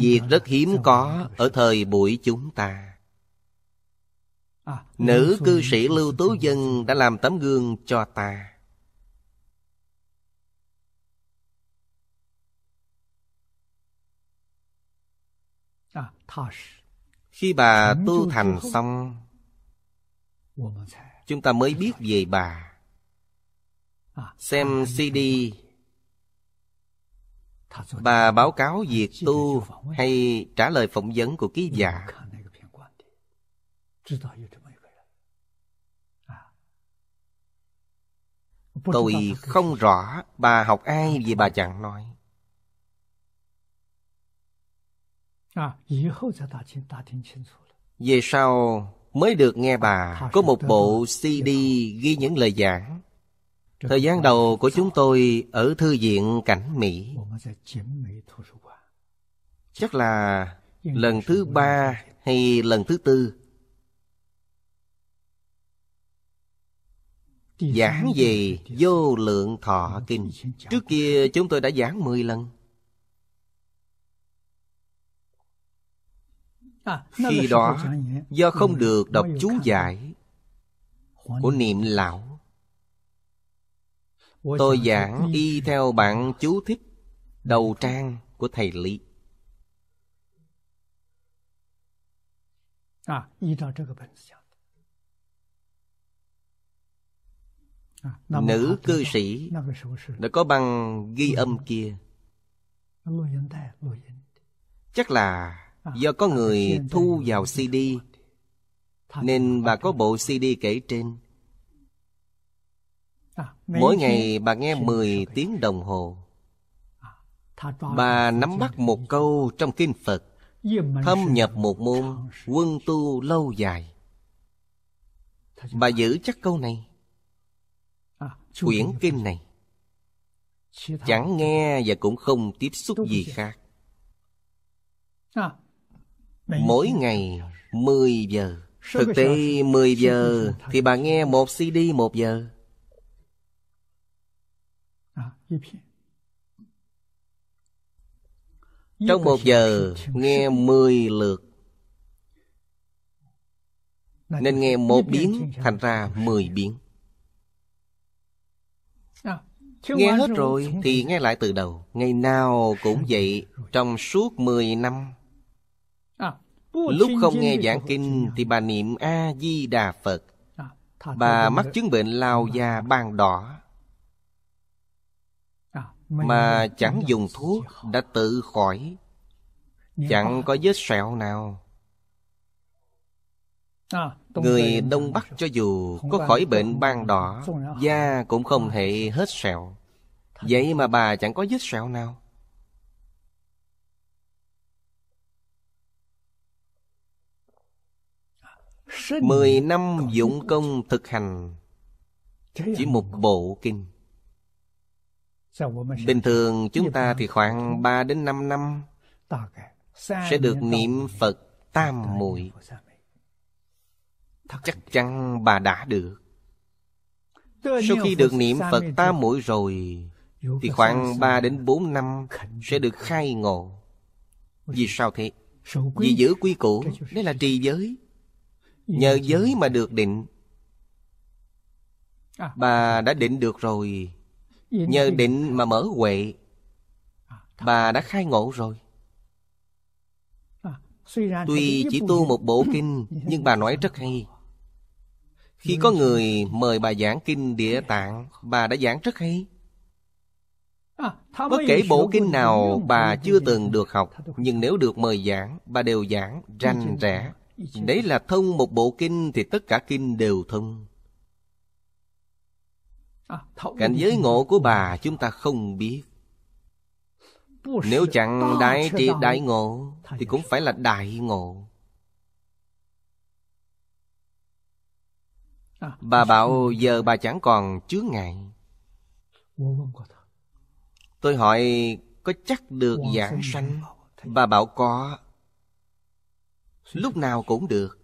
Việc rất hiếm có ở thời buổi chúng ta Nữ cư sĩ Lưu tú Dân đã làm tấm gương cho ta Khi bà tu thành xong Chúng ta mới biết về bà Xem CD Bà báo cáo việc tu hay trả lời phỏng vấn của ký giả Tôi không rõ bà học ai vì bà chẳng nói Về sau mới được nghe bà có một bộ CD ghi những lời giảng Thời gian đầu của chúng tôi ở Thư viện Cảnh Mỹ Chắc là lần thứ ba hay lần thứ tư Giảng về vô lượng thọ kinh Trước kia chúng tôi đã giảng 10 lần à, Khi đó do không được đọc chú giải Của niệm lão Tôi giảng y theo bản chú thích Đầu trang của thầy Lý à, à, Nữ cư sĩ Đã có bằng ghi ừ. âm kia Chắc là à, do có người thu vào CD Nên bà có bộ CD kể trên À, Mỗi ngày bà nghe 10 tiếng đồng hồ à, Bà nắm bắt một câu trong kinh Phật Thâm nhập một môn quân tu lâu dài Bà giữ chắc câu này à, Quyển kinh này Chẳng nghe và cũng không tiếp xúc gì khác Mỗi ngày 10 giờ Thực tế 10 giờ Thì bà nghe một CD một giờ trong một giờ nghe mười lượt Nên nghe một biến thành ra mười biến Nghe hết rồi thì nghe lại từ đầu Ngày nào cũng vậy Trong suốt mười năm Lúc không nghe giảng kinh Thì bà niệm A-di-đà Phật Bà mắc chứng bệnh lao da ban đỏ mà chẳng dùng thuốc đã tự khỏi dạ. chẳng có vết sẹo nào à, người đông bắc cho dù có khỏi bệnh ban đỏ da cũng không hề hết sẹo vậy mà bà chẳng có vết sẹo nào mười năm dụng công thực hành chỉ à? một bộ kinh Bình thường chúng ta thì khoảng 3 đến 5 năm Sẽ được niệm Phật tam muội Chắc chắn bà đã được Sau khi được niệm Phật tam muội rồi Thì khoảng 3 đến 4 năm Sẽ được khai ngộ Vì sao thế? Vì giữ quy củ Đây là trì giới Nhờ giới mà được định à. Bà đã định được rồi Nhờ định mà mở huệ à, Bà đã khai ngộ rồi à, Tuy chỉ tu một bộ kinh Nhưng bà nói rất hay Khi có người mời bà giảng kinh địa tạng Bà đã giảng rất hay à, Bất kể bộ kinh nào bà chưa từng được học Nhưng nếu được mời giảng Bà đều giảng ranh rẽ Đấy là thông một bộ kinh Thì tất cả kinh đều thông À, Cảnh giới ngộ của bà chúng ta không biết Nếu chẳng đại trị đại ngộ Thì cũng phải là đại ngộ à, Bà bảo giờ bà chẳng còn chướng ngại Tôi hỏi có chắc được giảng sanh Bà bảo có Lúc nào cũng được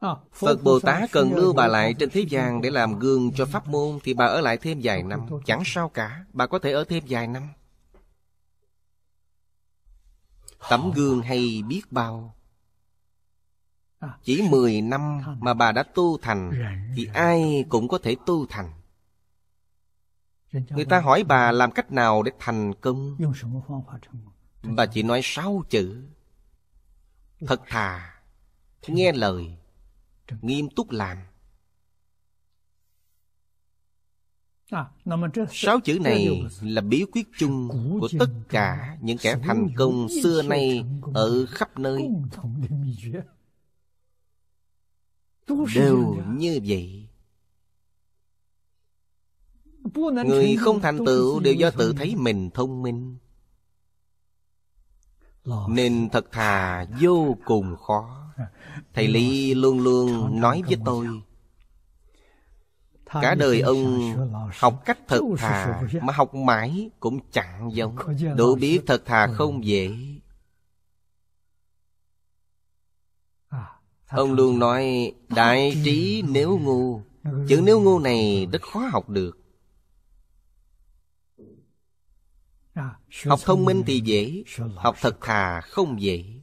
Ờ, Phật Bồ Tát cần đưa bà lại trên thế gian để làm gương cho pháp môn thì bà ở lại thêm vài năm. Chẳng sao cả, bà có thể ở thêm vài năm. Tấm gương hay biết bao. À. Chỉ 10 năm mà bà đã tu thành thì ai cũng có thể tu thành. Người ta hỏi bà làm cách nào để thành công. Bà chỉ nói sáu chữ. Thật thà, nghe lời nghiêm túc làm à, sáu chữ này là bí quyết chung của tất cả những kẻ thành công xưa nay ở khắp nơi đều như vậy người không thành tựu đều do tự thấy mình thông minh nên thật thà vô cùng khó Thầy Lý luôn luôn nói với tôi Cả đời ông học cách thật thà Mà học mãi cũng chẳng giống Đủ biết thật thà ừ. không dễ à, Ông luôn nói Đại trí nếu ngu Chữ nếu ngu này rất khó học được Học thông minh thì dễ, học thật thà không dễ.